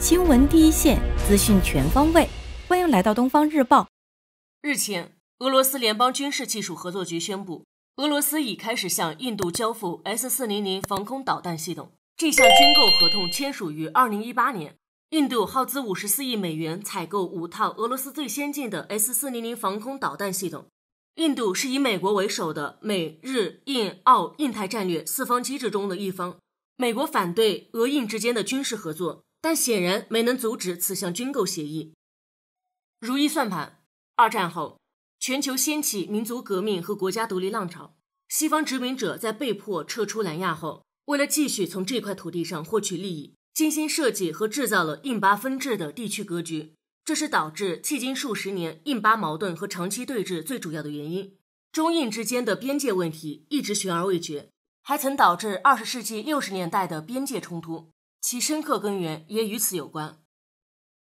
新闻第一线，资讯全方位，欢迎来到东方日报。日前，俄罗斯联邦军事技术合作局宣布，俄罗斯已开始向印度交付 S 四零零防空导弹系统。这项军购合同签署于二零一八年，印度耗资五十四亿美元采购五套俄罗斯最先进的 S 四零零防空导弹系统。印度是以美国为首的美日印澳印太战略四方机制中的一方，美国反对俄印之间的军事合作。但显然没能阻止此项军购协议。如意算盘。二战后，全球掀起民族革命和国家独立浪潮，西方殖民者在被迫撤出南亚后，为了继续从这块土地上获取利益，精心设计和制造了印巴分治的地区格局。这是导致迄今数十年印巴矛盾和长期对峙最主要的原因。中印之间的边界问题一直悬而未决，还曾导致二十世纪六十年代的边界冲突。其深刻根源也与此有关。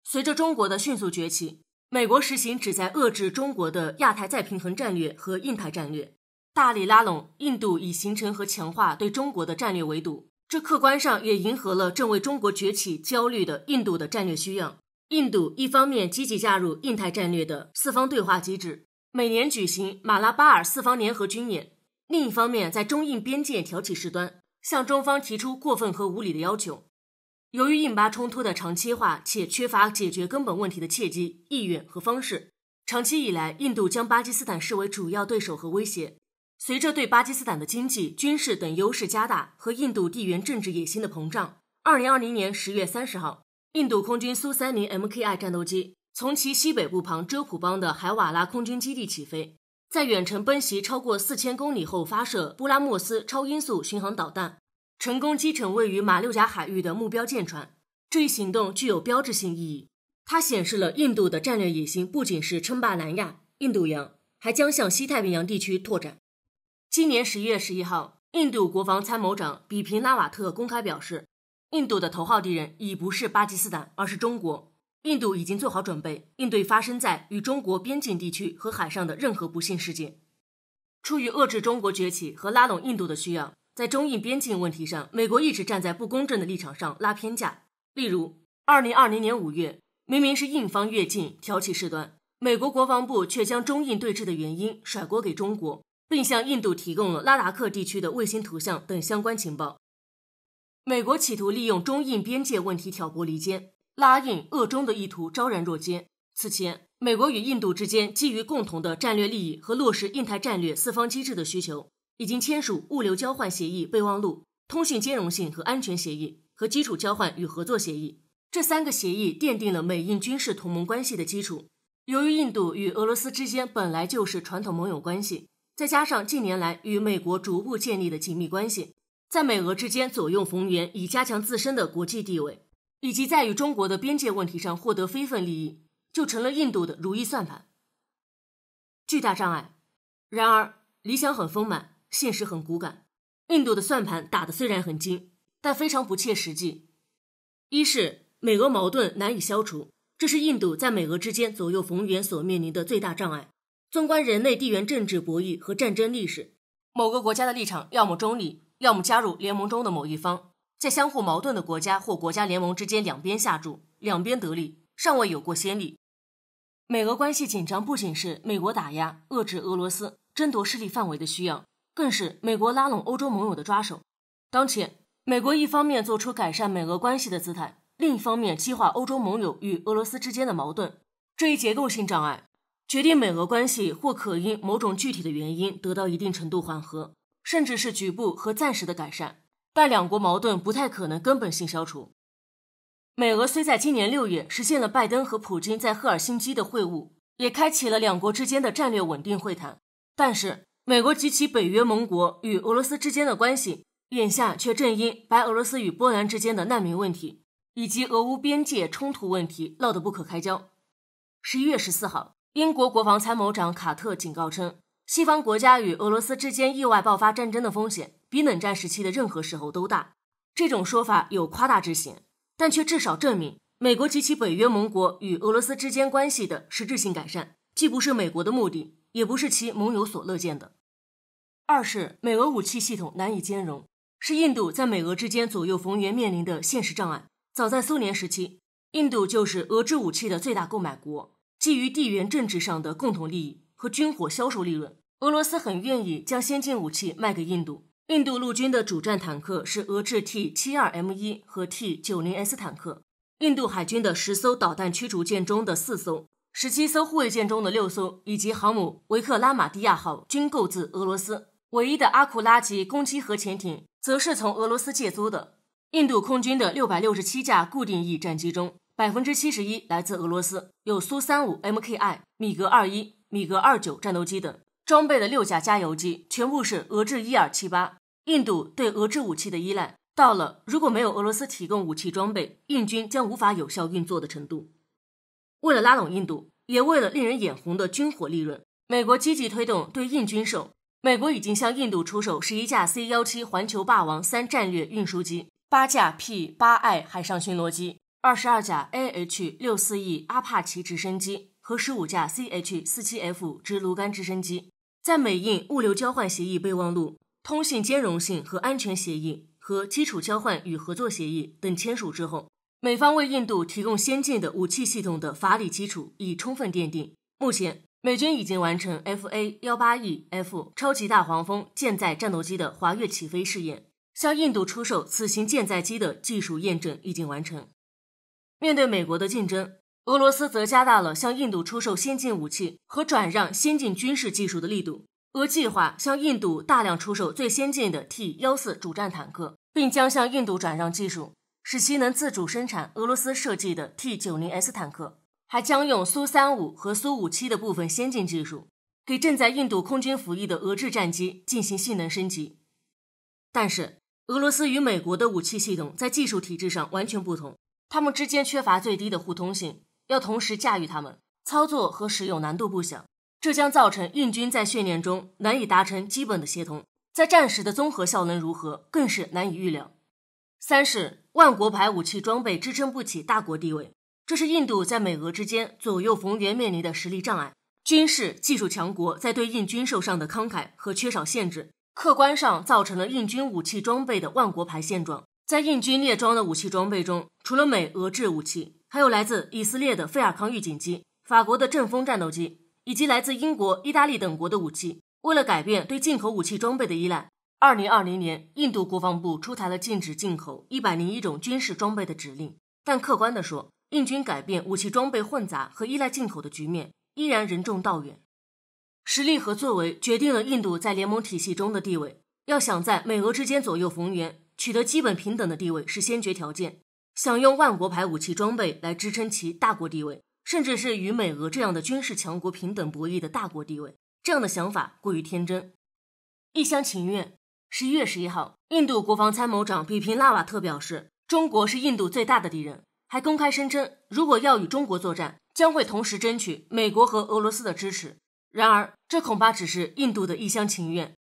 随着中国的迅速崛起，美国实行旨在遏制中国的亚太再平衡战略和印太战略，大力拉拢印度，以形成和强化对中国的战略围堵。这客观上也迎合了正为中国崛起焦虑的印度的战略需要。印度一方面积极加入印太战略的四方对话机制，每年举行马拉巴尔四方联合军演；另一方面，在中印边界挑起事端，向中方提出过分和无理的要求。由于印巴冲突的长期化，且缺乏解决根本问题的契机、意愿和方式，长期以来，印度将巴基斯坦视为主要对手和威胁。随着对巴基斯坦的经济、军事等优势加大和印度地缘政治野心的膨胀，二零二零年十月三十号，印度空军苏三零 MKI 战斗机从其西北部旁遮普邦的海瓦拉空军基地起飞，在远程奔袭超过四千公里后，发射布拉莫斯超音速巡航导弹。成功击沉位于马六甲海域的目标舰船，这一行动具有标志性意义。它显示了印度的战略野心不仅是称霸南亚、印度洋，还将向西太平洋地区拓展。今年十一月十一号，印度国防参谋长比平·拉瓦特公开表示，印度的头号敌人已不是巴基斯坦，而是中国。印度已经做好准备应对发生在与中国边境地区和海上的任何不幸事件。出于遏制中国崛起和拉拢印度的需要。在中印边境问题上，美国一直站在不公正的立场上拉偏架。例如，二零二零年五月，明明是印方越境挑起事端，美国国防部却将中印对峙的原因甩锅给中国，并向印度提供了拉达克地区的卫星图像等相关情报。美国企图利用中印边界问题挑拨离间、拉印恶中的意图昭然若揭。此前，美国与印度之间基于共同的战略利益和落实印太战略四方机制的需求。已经签署物流交换协议备忘录、通讯兼容性和安全协议和基础交换与合作协议，这三个协议奠定了美印军事同盟关系的基础。由于印度与俄罗斯之间本来就是传统盟友关系，再加上近年来与美国逐步建立的紧密关系，在美俄之间左右逢源，以加强自身的国际地位，以及在与中国的边界问题上获得非分利益，就成了印度的如意算盘。巨大障碍，然而理想很丰满。现实很骨感，印度的算盘打得虽然很精，但非常不切实际。一是美俄矛盾难以消除，这是印度在美俄之间左右逢源所面临的最大障碍。纵观人类地缘政治博弈和战争历史，某个国家的立场要么中立，要么加入联盟中的某一方，在相互矛盾的国家或国家联盟之间两边下注，两边得利，尚未有过先例。美俄关系紧张不仅是美国打压遏制俄罗斯、争夺势力范围的需要。更是美国拉拢欧洲盟友的抓手。当前，美国一方面做出改善美俄关系的姿态，另一方面激化欧洲盟友与俄罗斯之间的矛盾。这一结构性障碍决定美俄关系或可因某种具体的原因得到一定程度缓和，甚至是局部和暂时的改善，但两国矛盾不太可能根本性消除。美俄虽在今年六月实现了拜登和普京在赫尔辛基的会晤，也开启了两国之间的战略稳定会谈，但是。美国及其北约盟国与俄罗斯之间的关系，眼下却正因白俄罗斯与波兰之间的难民问题，以及俄乌边界冲突问题闹得不可开交。十一月十四号，英国国防参谋长卡特警告称，西方国家与俄罗斯之间意外爆发战争的风险，比冷战时期的任何时候都大。这种说法有夸大之嫌，但却至少证明，美国及其北约盟国与俄罗斯之间关系的实质性改善，既不是美国的目的，也不是其盟友所乐见的。二是美俄武器系统难以兼容，是印度在美俄之间左右逢源面临的现实障碍。早在苏联时期，印度就是俄制武器的最大购买国。基于地缘政治上的共同利益和军火销售利润，俄罗斯很愿意将先进武器卖给印度。印度陆军的主战坦克是俄制 T 七二 M 一和 T 九零 S 坦克。印度海军的十艘导弹驱逐舰中的四艘、十七艘护卫舰中的六艘以及航母维克拉玛蒂亚号均购自俄罗斯。唯一的阿库拉级攻击核潜艇则是从俄罗斯借租的。印度空军的六百六十七架固定翼战机中，百分之七十一来自俄罗斯，有苏三五 MKI、米格二一、米格二九战斗机等。装备的六架加油机全部是俄制伊尔七八。印度对俄制武器的依赖到了如果没有俄罗斯提供武器装备，印军将无法有效运作的程度。为了拉拢印度，也为了令人眼红的军火利润，美国积极推动对印军售。美国已经向印度出售十一架 C 幺七环球霸王三战略运输机、八架 P 八 I 海上巡逻机、二十二架 A H 六四 E 阿帕奇直升机和十五架 C H 四七 F 直炉甘直升机。在美印物流交换协议备忘录、通信兼容性和安全协议和基础交换与合作协议等签署之后，美方为印度提供先进的武器系统的法理基础已充分奠定。目前，美军已经完成 F A 幺八 E F 超级大黄蜂舰载战斗机的滑跃起飞试验，向印度出售此型舰载机的技术验证已经完成。面对美国的竞争，俄罗斯则加大了向印度出售先进武器和转让先进军事技术的力度。俄计划向印度大量出售最先进的 T 幺四主战坦克，并将向印度转让技术，使其能自主生产俄罗斯设计的 T 九零 S 坦克。还将用苏三五和苏五七的部分先进技术，给正在印度空军服役的俄制战机进行性能升级。但是，俄罗斯与美国的武器系统在技术体制上完全不同，他们之间缺乏最低的互通性，要同时驾驭他们，操作和使用难度不小。这将造成印军在训练中难以达成基本的协同，在战时的综合效能如何，更是难以预料。三是万国牌武器装备支撑不起大国地位。这是印度在美俄之间左右逢源面临的实力障碍。军事技术强国在对印军售上的慷慨和缺少限制，客观上造成了印军武器装备的万国牌现状。在印军列装的武器装备中，除了美俄制武器，还有来自以色列的费尔康预警机、法国的阵风战斗机，以及来自英国、意大利等国的武器。为了改变对进口武器装备的依赖，二零二零年，印度国防部出台了禁止进口一百零一种军事装备的指令。但客观地说，印军改变武器装备混杂和依赖进口的局面，依然任重道远。实力和作为决定了印度在联盟体系中的地位。要想在美俄之间左右逢源，取得基本平等的地位是先决条件。想用万国牌武器装备来支撑其大国地位，甚至是与美俄这样的军事强国平等博弈的大国地位，这样的想法过于天真，一厢情愿。十一月十一号，印度国防参谋长比平拉瓦特表示：“中国是印度最大的敌人。”还公开声称，如果要与中国作战，将会同时争取美国和俄罗斯的支持。然而，这恐怕只是印度的一厢情愿。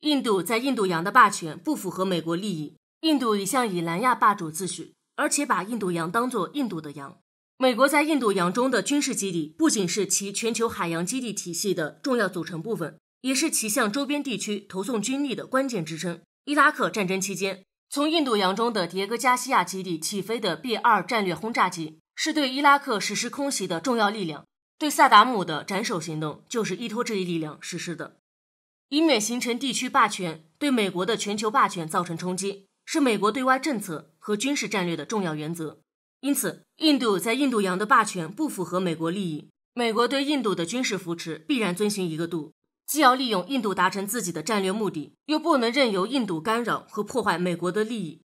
印度在印度洋的霸权不符合美国利益。印度一向以南亚霸主自诩，而且把印度洋当作印度的洋。美国在印度洋中的军事基地不仅是其全球海洋基地体系的重要组成部分，也是其向周边地区投送军力的关键支撑。伊拉克战争期间。从印度洋中的迭戈加西亚基地起飞的 B-2 战略轰炸机，是对伊拉克实施空袭的重要力量。对萨达姆的斩首行动就是依托这一力量实施的。以免形成地区霸权，对美国的全球霸权造成冲击，是美国对外政策和军事战略的重要原则。因此，印度在印度洋的霸权不符合美国利益。美国对印度的军事扶持必然遵循一个度。既要利用印度达成自己的战略目的，又不能任由印度干扰和破坏美国的利益。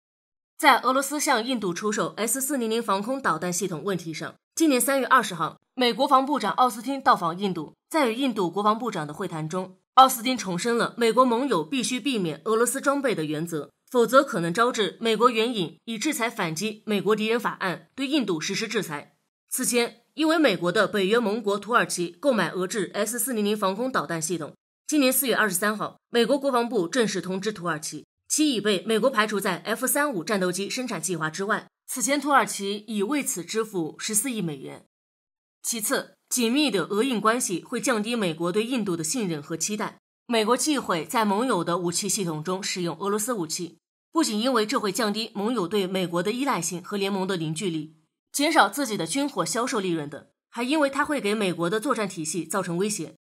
在俄罗斯向印度出售 S 四零零防空导弹系统问题上，今年三月二十号，美国防部长奥斯汀到访印度，在与印度国防部长的会谈中，奥斯汀重申了美国盟友必须避免俄罗斯装备的原则，否则可能招致美国援引《以制裁反击美国敌人法案》对印度实施制裁。此前。因为美国的北约盟国土耳其购买俄制 S 四零零防空导弹系统，今年四月二十三号，美国国防部正式通知土耳其，其已被美国排除在 F 三五战斗机生产计划之外。此前，土耳其已为此支付十四亿美元。其次，紧密的俄印关系会降低美国对印度的信任和期待。美国忌讳在盟友的武器系统中使用俄罗斯武器，不仅因为这会降低盟友对美国的依赖性和联盟的凝聚力。减少自己的军火销售利润的，还因为它会给美国的作战体系造成威胁，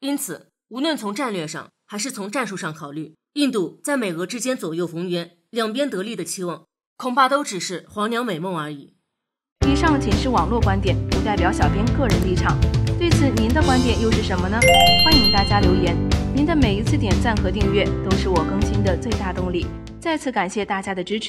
因此，无论从战略上还是从战术上考虑，印度在美俄之间左右逢源，两边得利的期望，恐怕都只是黄粱美梦而已。以上仅是网络观点，不代表小编个人立场。对此，您的观点又是什么呢？欢迎大家留言。您的每一次点赞和订阅都是我更新的最大动力。再次感谢大家的支持。